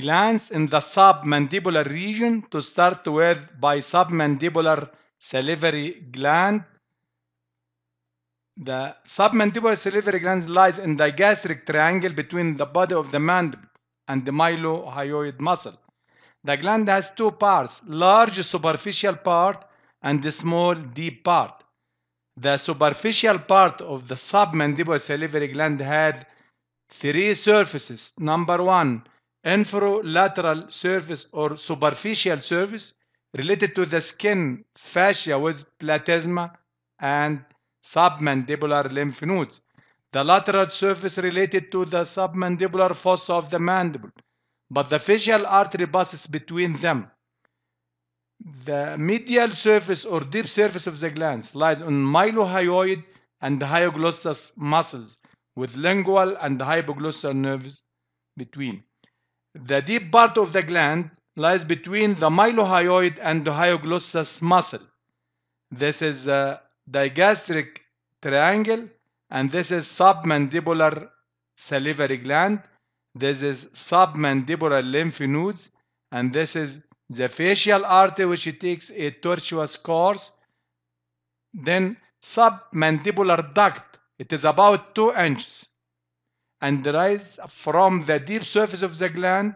glands in the submandibular region to start with by submandibular salivary gland. The submandibular salivary gland lies in the gastric triangle between the body of the mandible and the mylohyoid muscle. The gland has two parts, large superficial part and the small deep part. The superficial part of the submandibular salivary gland had three surfaces. Number one, lateral surface or superficial surface related to the skin fascia with platysma and submandibular lymph nodes. The lateral surface related to the submandibular fossa of the mandible, but the facial artery passes between them. The medial surface or deep surface of the glands lies on mylohyoid and hyoglossus muscles with lingual and hypoglossal nerves between. The deep part of the gland lies between the mylohyoid and the hyoglossus muscle. This is the digastric triangle and this is submandibular salivary gland. This is submandibular lymph nodes and this is the facial artery which takes a tortuous course. Then submandibular duct. It is about 2 inches and rise from the deep surface of the gland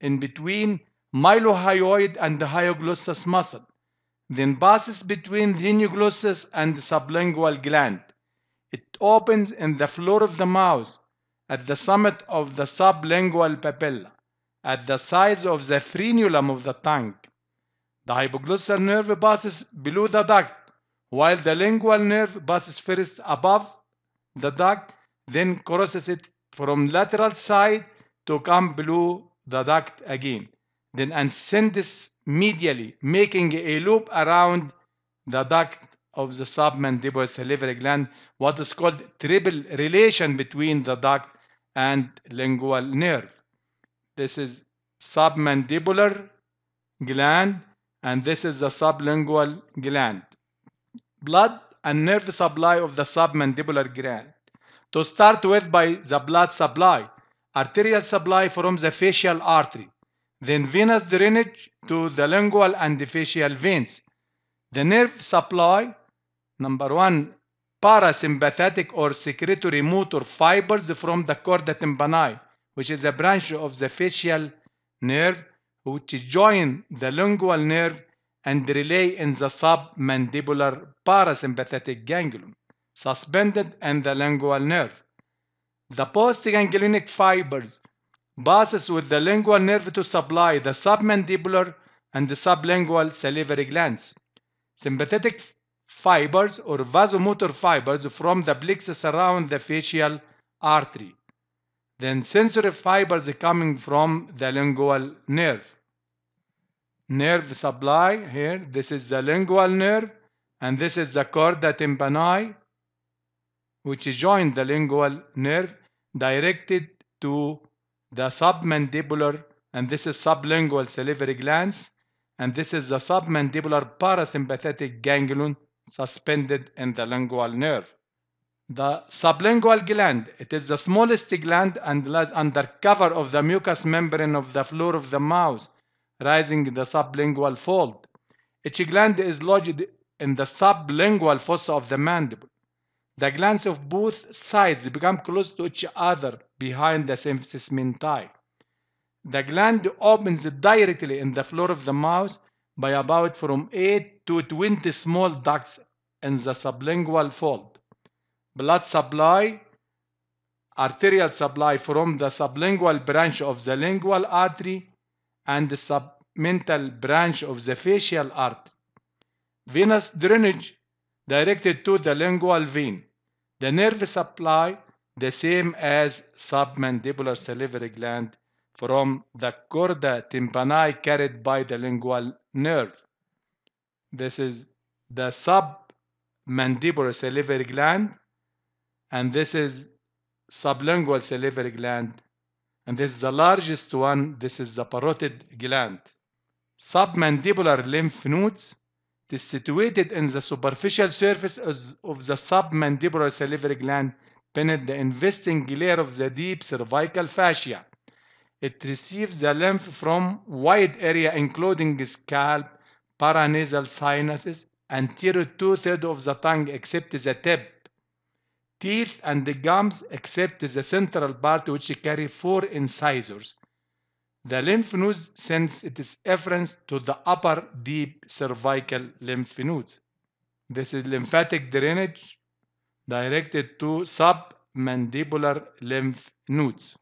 in between mylohyoid and the hyoglossus muscle, then passes between the neuroglossus and the sublingual gland. It opens in the floor of the mouth at the summit of the sublingual papilla, at the size of the frenulum of the tongue. The hypoglossal nerve passes below the duct, while the lingual nerve passes first above the duct then crosses it from lateral side to come below the duct again then ascends medially making a loop around the duct of the submandibular salivary gland what is called triple relation between the duct and lingual nerve this is submandibular gland and this is the sublingual gland blood and nerve supply of the submandibular gland to start with by the blood supply, arterial supply from the facial artery, then venous drainage to the lingual and the facial veins. The nerve supply, number one, parasympathetic or secretory motor fibers from the corda tympani, which is a branch of the facial nerve which join the lingual nerve and relay in the submandibular parasympathetic ganglion suspended and the lingual nerve. The postganglionic fibers passes with the lingual nerve to supply the submandibular and the sublingual salivary glands. Sympathetic fibers or vasomotor fibers from the plexus around the facial artery. Then sensory fibers coming from the lingual nerve. Nerve supply here, this is the lingual nerve and this is the corda tympani which join the lingual nerve directed to the submandibular and this is sublingual salivary glands and this is the submandibular parasympathetic ganglion suspended in the lingual nerve. The sublingual gland, it is the smallest gland and lies under cover of the mucous membrane of the floor of the mouth, rising the sublingual fold. Each gland is lodged in the sublingual fossa of the mandible. The glance of both sides become close to each other behind the symphysis semicementi. The gland opens directly in the floor of the mouth by about from 8 to 20 small ducts in the sublingual fold. Blood supply, arterial supply from the sublingual branch of the lingual artery and the submental branch of the facial artery. Venous drainage directed to the lingual vein. The nerve supply, the same as submandibular salivary gland from the corda tympani carried by the lingual nerve. This is the submandibular salivary gland and this is sublingual salivary gland and this is the largest one this is the parotid gland submandibular lymph nodes it is situated in the superficial surface of the submandibular salivary gland beneath the investing layer of the deep cervical fascia. It receives the lymph from wide area including scalp, paranasal sinuses, anterior two-thirds of the tongue except the tip, teeth and the gums except the central part which carry four incisors the lymph nodes, sends it is reference to the upper deep cervical lymph nodes. This is lymphatic drainage directed to submandibular lymph nodes.